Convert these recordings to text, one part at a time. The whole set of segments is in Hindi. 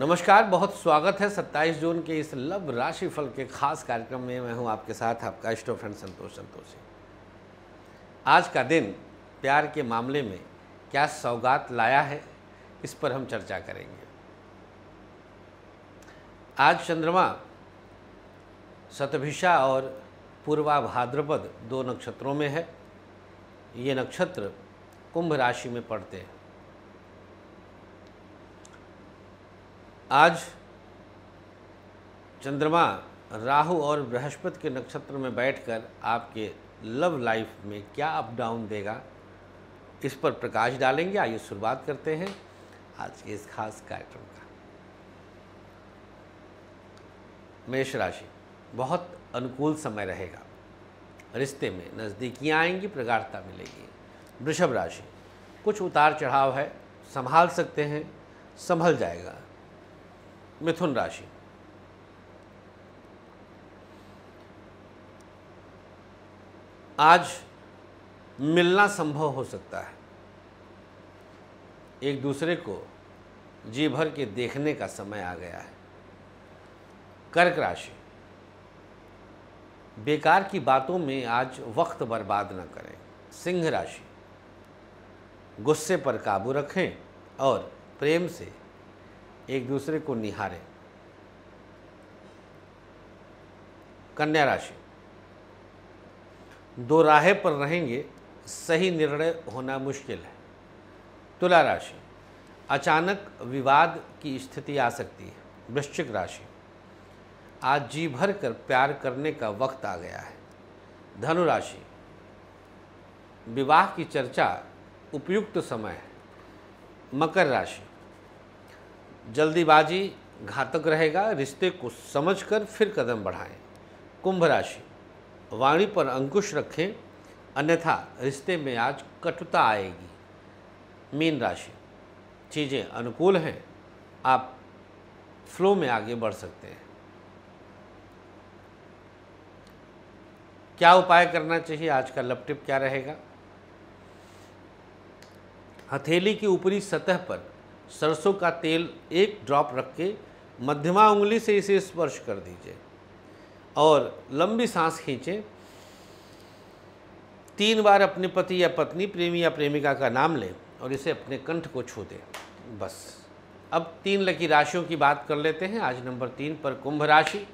नमस्कार बहुत स्वागत है 27 जून के इस लव राशि फल के खास कार्यक्रम में मैं हूं आपके साथ आपका इष्टो फ्रेंड संतोष संतोषी आज का दिन प्यार के मामले में क्या सौगात लाया है इस पर हम चर्चा करेंगे आज चंद्रमा सतभिषा और पूर्वा भाद्रपद दो नक्षत्रों में है ये नक्षत्र कुंभ राशि में पड़ते हैं आज चंद्रमा राहु और बृहस्पति के नक्षत्र में बैठकर आपके लव लाइफ में क्या अप डाउन देगा इस पर प्रकाश डालेंगे आइए शुरुआत करते हैं आज के इस खास कार्यक्रम का मेष राशि बहुत अनुकूल समय रहेगा रिश्ते में नज़दीकियाँ आएंगी प्रगाढ़ता मिलेगी वृषभ राशि कुछ उतार चढ़ाव है संभाल सकते हैं संभल जाएगा मिथुन राशि आज मिलना संभव हो सकता है एक दूसरे को जी भर के देखने का समय आ गया है कर्क राशि बेकार की बातों में आज वक्त बर्बाद न करें सिंह राशि गुस्से पर काबू रखें और प्रेम से एक दूसरे को निहारे कन्या राशि दो राहे पर रहेंगे सही निर्णय होना मुश्किल है तुला राशि अचानक विवाद की स्थिति आ सकती है वृश्चिक राशि आज जी भर कर प्यार करने का वक्त आ गया है धनु राशि विवाह की चर्चा उपयुक्त समय है मकर राशि जल्दीबाजी घातक रहेगा रिश्ते को समझकर फिर कदम बढ़ाएं कुंभ राशि वाणी पर अंकुश रखें अन्यथा रिश्ते में आज कटुता आएगी मीन राशि चीज़ें अनुकूल हैं आप फ्लो में आगे बढ़ सकते हैं क्या उपाय करना चाहिए आज का लपटिप क्या रहेगा हथेली की ऊपरी सतह पर सरसों का तेल एक ड्रॉप रख के मध्यमा उंगली से इसे स्पर्श कर दीजिए और लंबी सांस खींचें तीन बार अपने पति या पत्नी प्रेमी या प्रेमिका का नाम लें और इसे अपने कंठ को छू दें बस अब तीन लकी राशियों की बात कर लेते हैं आज नंबर तीन पर कुंभ राशि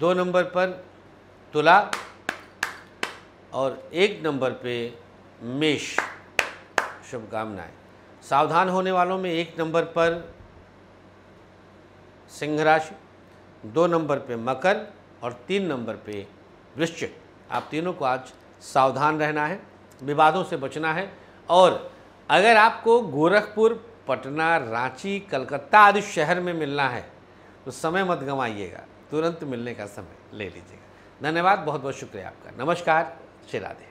दो नंबर पर तुला और एक नंबर पे मेष शुभकामनाएं सावधान होने वालों में एक नंबर पर सिंह राशि दो नंबर पे मकर और तीन नंबर पे वृश्चिक आप तीनों को आज सावधान रहना है विवादों से बचना है और अगर आपको गोरखपुर पटना रांची कलकत्ता आदि शहर में मिलना है तो समय मत गंवाइएगा तुरंत मिलने का समय ले लीजिएगा धन्यवाद बहुत बहुत शुक्रिया आपका नमस्कार श्री राधे